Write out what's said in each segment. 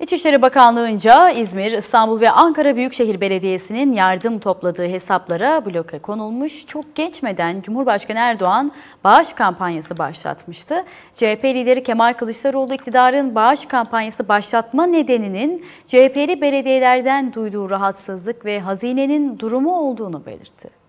İçişleri Bakanlığı'nca İzmir, İstanbul ve Ankara Büyükşehir Belediyesi'nin yardım topladığı hesaplara bloke konulmuş. Çok geçmeden Cumhurbaşkanı Erdoğan bağış kampanyası başlatmıştı. CHP lideri Kemal Kılıçdaroğlu iktidarın bağış kampanyası başlatma nedeninin CHP'li belediyelerden duyduğu rahatsızlık ve hazinenin durumu olduğunu belirtti.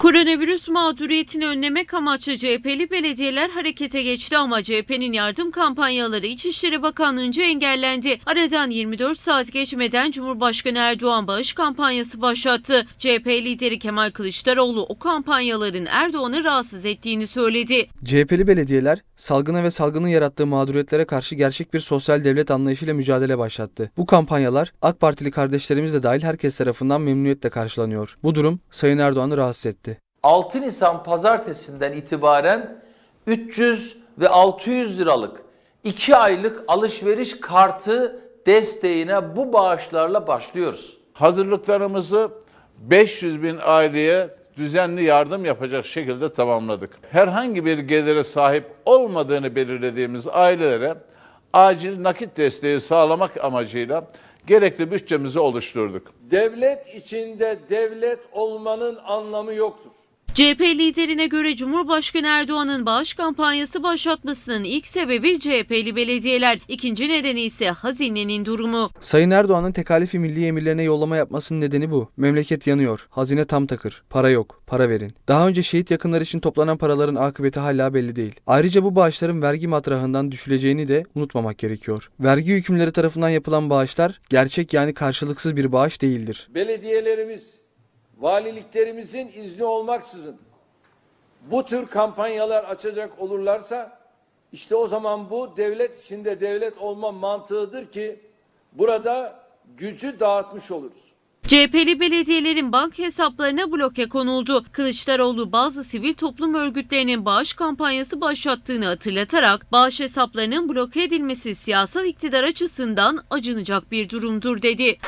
Koronavirüs mağduriyetini önlemek amaçlı CHP'li belediyeler harekete geçti ama CHP'nin yardım kampanyaları İçişleri Bakanlığı'nca engellendi. Aradan 24 saat geçmeden Cumhurbaşkanı Erdoğan bağış kampanyası başlattı. CHP lideri Kemal Kılıçdaroğlu o kampanyaların Erdoğan'ı rahatsız ettiğini söyledi. CHP'li belediyeler salgına ve salgının yarattığı mağduriyetlere karşı gerçek bir sosyal devlet anlayışıyla mücadele başlattı. Bu kampanyalar AK Partili kardeşlerimiz de dahil herkes tarafından memnuniyetle karşılanıyor. Bu durum Sayın Erdoğan'ı rahatsız etti. 6 Nisan pazartesinden itibaren 300 ve 600 liralık 2 aylık alışveriş kartı desteğine bu bağışlarla başlıyoruz. Hazırlıklarımızı 500 bin aileye düzenli yardım yapacak şekilde tamamladık. Herhangi bir gelire sahip olmadığını belirlediğimiz ailelere acil nakit desteği sağlamak amacıyla gerekli bütçemizi oluşturduk. Devlet içinde devlet olmanın anlamı yoktur. CHP liderine göre Cumhurbaşkanı Erdoğan'ın bağış kampanyası başlatmasının ilk sebebi CHP'li belediyeler. İkinci nedeni ise hazinenin durumu. Sayın Erdoğan'ın tekalifi milli emirlerine yollama yapmasının nedeni bu. Memleket yanıyor. Hazine tam takır. Para yok. Para verin. Daha önce şehit yakınları için toplanan paraların akıbeti hala belli değil. Ayrıca bu bağışların vergi matrahından düşüleceğini de unutmamak gerekiyor. Vergi hükümleri tarafından yapılan bağışlar gerçek yani karşılıksız bir bağış değildir. Belediyelerimiz valiliklerimizin izni olmaksızın bu tür kampanyalar açacak olurlarsa işte o zaman bu devlet içinde devlet olma mantığıdır ki burada gücü dağıtmış oluruz. CHP'li belediyelerin bank hesaplarına bloke konuldu. Kılıçdaroğlu bazı sivil toplum örgütlerinin bağış kampanyası başlattığını hatırlatarak bağış hesaplarının bloke edilmesi siyasal iktidar açısından acınacak bir durumdur dedi.